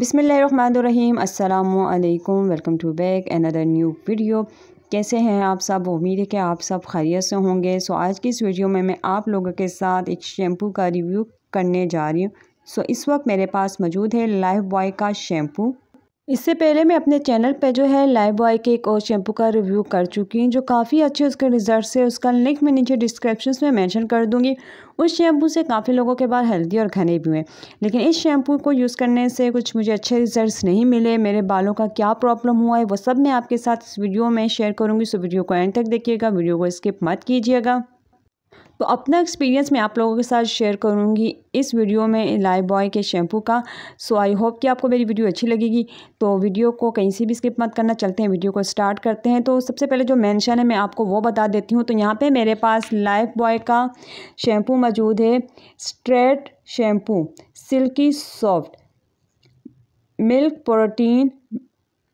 बिसमीम अल्लाम welcome to back another new video कैसे हैं आप सब उम्मीद है कि आप सब खैरियत से होंगे सो आज की इस वीडियो में मैं आप लोगों के साथ एक शैम्पू का रिव्यू करने जा रही हूँ सो इस वक्त मेरे पास मौजूद है लाइफ बॉय का शैम्पू इससे पहले मैं अपने चैनल पे जो है लाइव बॉय के एक और शैम्पू का रिव्यू कर चुकी हूँ जो काफ़ी अच्छे उसके रिजल्ट से उसका लिंक मैं नीचे डिस्क्रिप्शन में मेंशन कर दूँगी उस शैम्पू से काफ़ी लोगों के बाल हेल्दी और घने भी हुए लेकिन इस शैम्पू को यूज़ करने से कुछ मुझे अच्छे रिजल्ट नहीं मिले मेरे बालों का क्या प्रॉब्लम हुआ है वो सब मैं आपके साथ इस वीडियो में शेयर करूँगी सो वीडियो को एंड तक देखिएगा वीडियो को स्किप मत कीजिएगा तो अपना एक्सपीरियंस मैं आप लोगों के साथ शेयर करूँगी इस वीडियो में लाइव बॉय के शैम्पू का सो आई होप कि आपको मेरी वीडियो अच्छी लगेगी तो वीडियो को कहीं से भी स्किप मत करना चलते हैं वीडियो को स्टार्ट करते हैं तो सबसे पहले जो मेंशन है मैं आपको वो बता देती हूँ तो यहाँ पर मेरे पास लाइफ बॉय का शैम्पू मौजूद है straight shampoo silky soft milk protein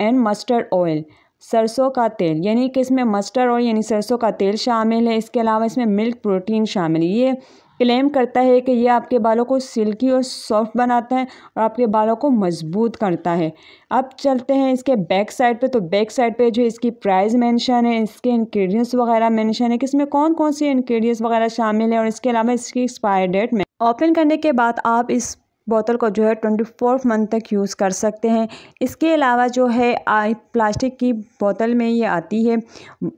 and mustard oil सरसों का तेल यानी कि इसमें मस्टर्ड ऑयल यानी सरसों का तेल शामिल है इसके अलावा इसमें मिल्क प्रोटीन शामिल है ये क्लेम करता है कि यह आपके बालों को सिल्की और सॉफ्ट बनाता है और आपके बालों को मजबूत करता है अब चलते हैं इसके बैक साइड पे तो बैक साइड पे जो इसकी प्राइस मेंशन है इसके इंग्रेडिएंट्स वगैरह मेंशन है कि इसमें कौन कौन से इंग्रेडिएंट्स वगैरह शामिल है और इसके अलावा इसकी एक्सपायर डेट में ओपन करने के बाद आप इस बोतल को जो है ट्वेंटी फोर मंथ तक यूज़ कर सकते हैं इसके अलावा जो है प्लास्टिक की बोतल में ये आती है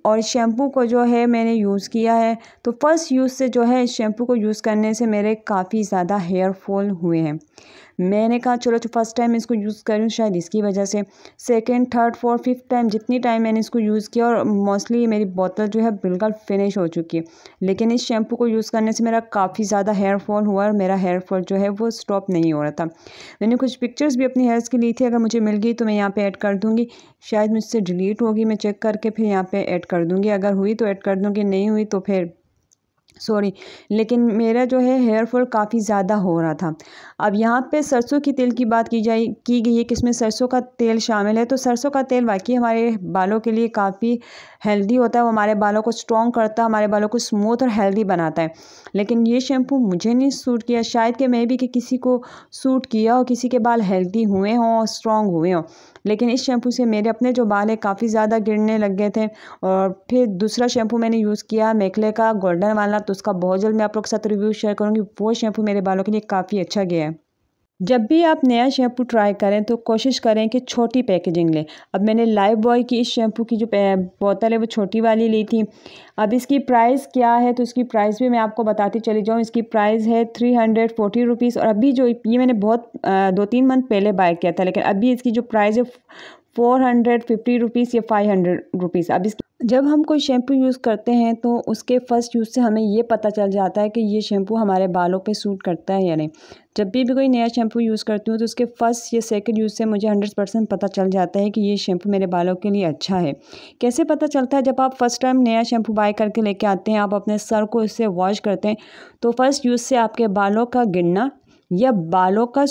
और शैम्पू को जो है मैंने यूज़ किया है तो फर्स्ट यूज़ से जो है शैम्पू को यूज़ करने से मेरे काफ़ी ज़्यादा हेयर फॉल हुए हैं मैंने कहा चलो तो फर्स्ट टाइम इसको यूज़ करूँ शायद इसकी वजह से second third fourth fifth time जितनी टाइम मैंने इसको यूज़ किया और मोस्टली मेरी बोतल जो है बिल्कुल फिनिश हो चुकी है लेकिन इस शैम्पू को यूज़ करने से मेरा काफ़ी ज़्यादा हेयर फॉल हुआ और मेरा हेयर फॉल जो है वो स्टॉप नहीं नहीं हो रहा था मैंने कुछ पिक्चर्स भी अपनी हेयर्स की ली थी अगर मुझे मिल गई तो मैं यहाँ पे ऐड कर दूँगी शायद मुझसे डिलीट होगी मैं चेक करके फिर यहाँ पे ऐड कर दूँगी अगर हुई तो ऐड कर दूँगी नहीं हुई तो फिर सॉरी लेकिन मेरा जो है हेयर फॉल काफ़ी ज़्यादा हो रहा था अब यहाँ पे सरसों की तेल की बात की जाए की गई है कि इसमें सरसों का तेल शामिल है तो सरसों का तेल वाकई हमारे बालों के लिए काफ़ी हेल्दी होता है वो हमारे बालों को स्ट्रॉन्ग करता है हमारे बालों को स्मूथ और हेल्दी बनाता है लेकिन ये शैम्पू मुझे नहीं सूट किया शायद कि मैं भी कि किसी को सूट किया हो किसी के बाल हेल्दी हुए हों और स्ट्रॉन्ग हुए हों लेकिन इस शैम्पू से मेरे अपने जो बाल है काफ़ी ज़्यादा गिरने लग गए थे और फिर दूसरा शैम्पू मैंने यूज़ किया मेकले का गोल्डन वाला तो उसका बहुत जल्द मैं आप लोग के साथ रिव्यू शेयर करूँगी वो शैम्पू मेरे बालों के लिए काफ़ी अच्छा गया है जब भी आप नया शैम्पू ट्राई करें तो कोशिश करें कि छोटी पैकेजिंग लें अब मैंने लाइव बॉय की इस शैम्पू की जो बोतल है वो छोटी वाली ली थी अब इसकी प्राइस क्या है तो इसकी प्राइस भी मैं आपको बताती चली जाऊँ इसकी प्राइस है थ्री हंड्रेड फोर्टी रुपीज़ और अभी जो ये मैंने बहुत दो तीन मंथ पहले बाय किया था लेकिन अभी इसकी जो प्राइस है फ़ोर हंड्रेड फिफ्टी रुपीज़ या फाइव हंड्रेड रुपीज़ अब इस जब हम कोई शैम्पू यूज़ करते हैं तो उसके फ़र्स्ट यूज़ से हमें ये पता चल जाता है कि ये शैम्पू हमारे बालों पे सूट करता है या नहीं जब भी भी कोई नया शैम्पू यूज़ करती हूँ तो उसके फ़र्स्ट या सेकंड यूज़ से मुझे हंड्रेड परसेंट पता चल जाता है कि ये शैम्पू मेरे बालों के लिए अच्छा है कैसे पता चलता है जब आप फ़र्स्ट टाइम नया शैम्पू बाय करके लेके आते हैं आप अपने सर को इससे वॉश करते हैं तो फ़र्स्ट यूज़ से आपके बालों का गिरना या बालों का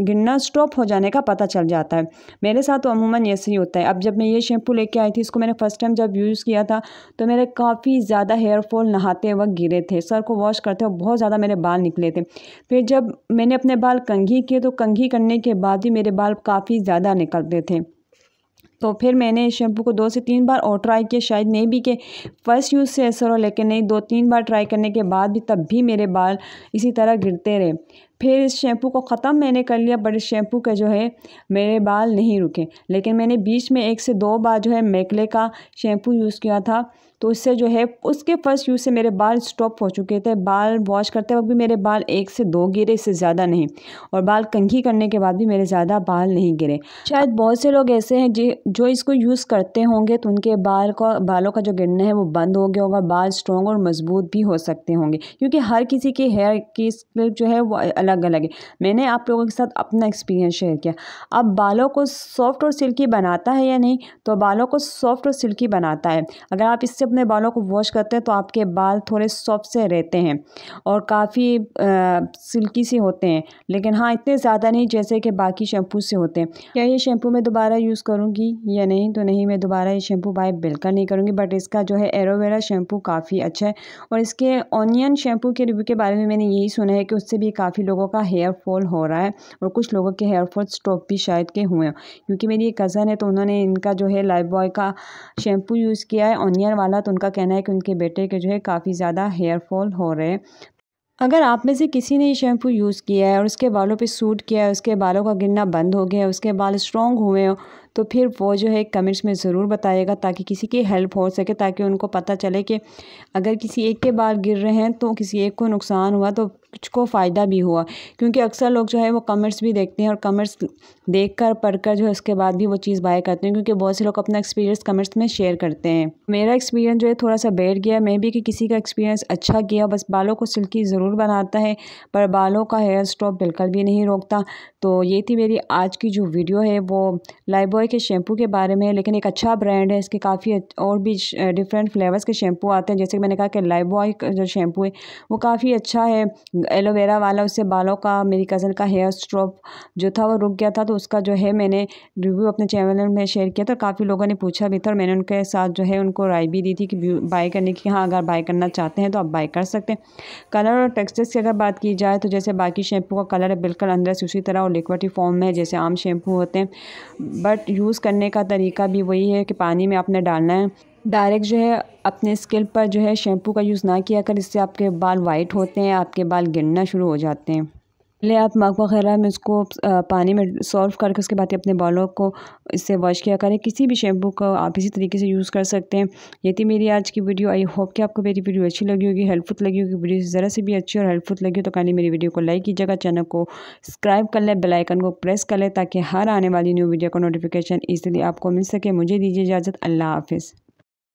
गिरना स्टॉप हो जाने का पता चल जाता है मेरे साथ तो अमूमन ऐसे ही होता है अब जब मैं ये शैम्पू लेके आई थी इसको मैंने फ़र्स्ट टाइम जब यूज़ किया था तो मेरे काफ़ी ज़्यादा हेयरफॉल नहाते वक्त गिरे थे सर को वॉश करते वक्त बहुत ज़्यादा मेरे बाल निकले थे फिर जब मैंने अपने बाल कंघी किए तो कंघी करने के बाद भी मेरे बाल काफ़ी ज़्यादा निकलते थे तो फिर मैंने इस शैम्पू को दो से तीन बार और ट्राई किया शायद मे भी के फ़र्स्ट यूज़ से असर हो लेकिन नहीं दो तीन बार ट्राई करने के बाद भी तब भी मेरे बाल इसी तरह गिरते रहे फिर इस शैम्पू को ख़त्म मैंने कर लिया बट इस शैम्पू के जो है मेरे बाल नहीं रुके लेकिन मैंने बीच में एक से दो बार जो है मेकले का शैम्पू यूज़ किया था तो उससे जो है उसके फर्स्ट यूज़ से मेरे बाल स्टॉप हो चुके थे बाल वॉश करते वक्त भी मेरे बाल एक से दो गिरे इससे ज़्यादा नहीं और बाल कंघी करने के बाद भी मेरे ज़्यादा बाल नहीं गिरे शायद बहुत से लोग ऐसे हैं जो जो इसको यूज़ करते होंगे तो उनके बाल का बालों का जो गिरना है वो बंद हो गया होगा बाल स्ट्रॉन्ग और मज़बूत भी हो सकते होंगे क्योंकि हर किसी के हेयर की जो है वो अलग अलग है मैंने आप लोगों के साथ अपना एक्सपीरियंस शेयर किया अब बालों को सॉफ्ट और सिल्की बनाता है या नहीं तो बालों को सॉफ्ट और सिल्की बनाता है अगर आप इससे अपने बालों को वॉश करते हैं तो आपके बाल थोड़े सॉफ्ट से रहते हैं और काफ़ी सिल्की से होते हैं लेकिन हाँ इतने ज़्यादा नहीं जैसे कि बाकी शैम्पू से होते हैं क्या ये शैम्पू मैं दोबारा यूज़ करूँगी या नहीं तो नहीं मैं दोबारा ये शैम्पू बाय बिल्कुल नहीं करूँगी बट इसका जो है एरोवेरा शैम्पू काफ़ी अच्छा है और इसके ऑनियन शैम्पू के रिव्यू के बारे में मैंने यही सुना है कि उससे भी काफ़ी लोग लोगों का हेयर फॉल हो रहा है और कुछ लोगों के हेयर फॉल स्टॉप भी शायद के हुए हैं क्योंकि मेरी एक कज़न है तो उन्होंने इनका जो है लाइफ बॉय का शैम्पू यूज़ किया है ऑनियन वाला तो उनका कहना है कि उनके बेटे के जो है काफ़ी ज़्यादा हेयर फॉल हो रहे हैं अगर आप में से किसी ने ये शैम्पू यूज़ किया है और उसके बालों पे सूट किया है उसके बालों का गिरना बंद हो गया है उसके बाल स्ट्रॉन्ग हुए हो तो फिर वो जो है कमेंट्स में ज़रूर बताइएगा ताकि किसी की हेल्प हो सके ताकि उनको पता चले कि अगर किसी एक के बाल गिर रहे हैं तो किसी एक को नुकसान हुआ तो कुछ को फ़ायदा भी हुआ क्योंकि अक्सर लोग जो है वो कमेंट्स भी देखते हैं और कमेंट्स देखकर पढ़कर जो है उसके बाद भी वो चीज़ बाय करते हैं क्योंकि बहुत से लोग अपना एक्सपीरियंस कमेंट्स में शेयर करते हैं मेरा एक्सपीरियंस जो है थोड़ा सा बैठ गया मैं भी कि किसी का एक्सपीरियंस अच्छा किया बस बालों को सिल्की ज़रूर बनाता है पर बालों का हेयर स्टॉप बिल्कुल भी नहीं रोकता तो ये थी मेरी आज की जो वीडियो है वो लाइबॉय बॉय के शैम्पू के बारे में लेकिन एक अच्छा ब्रांड है इसके काफ़ी और भी डिफरेंट फ्लेवर्स के शैम्पू आते हैं जैसे कि मैंने कहा कि लाइव बॉय जो शैम्पू है वो काफ़ी अच्छा है एलोवेरा वाला उससे बालों का मेरी कज़न का हेयर स्ट्रोप जो था वो रुक गया था तो उसका जो है मैंने रिव्यू अपने चैनल में शेयर किया था काफ़ी लोगों ने पूछा भी था और मैंने उनके साथ जो है उनको राय भी दी थी कि बाय करने की हाँ अगर बाय करना चाहते हैं तो आप बाय कर सकते हैं कलर और टेक्सचर्स की अगर बात की जाए तो जैसे बाकी शैम्पू का कलर है बिल्कुल अंदर से उसी तरह और लिक्विड फॉर्म में जैसे आम शैम्पू होते हैं बट यूज़ करने का तरीका भी वही है कि पानी में आपने डालना है डायरेक्ट जो है अपने स्किल पर जो है शैम्पू का यूज़ ना किया कर इससे आपके बाल वाइट होते हैं आपके बाल गिरना शुरू हो जाते हैं पहले आप मग खैरा में उसको पानी में सॉल्व करके उसके बाद अपने बालों को इससे वॉश किया करें किसी भी शैम्पू को आप इसी तरीके से यूज़ कर सकते हैं ये थी मेरी आज की वीडियो आई होप कि आपको मेरी वीडियो अच्छी लगी होगी हेल्पफुल लगी होगी वीडियो ज़रा से भी अच्छी और हेल्पफुल लगी हो तो कहानी मेरी वीडियो को लाइक कीजिएगा चैनल को सब्सक्राइब कर लें बेलाइकन को प्रेस कर लें ताकि हर आने वाली न्यू वीडियो का नोटिफिकेशन इसलिए आपको मिल सके मुझे दीजिए इजाज़त अल्लाह हाफिज़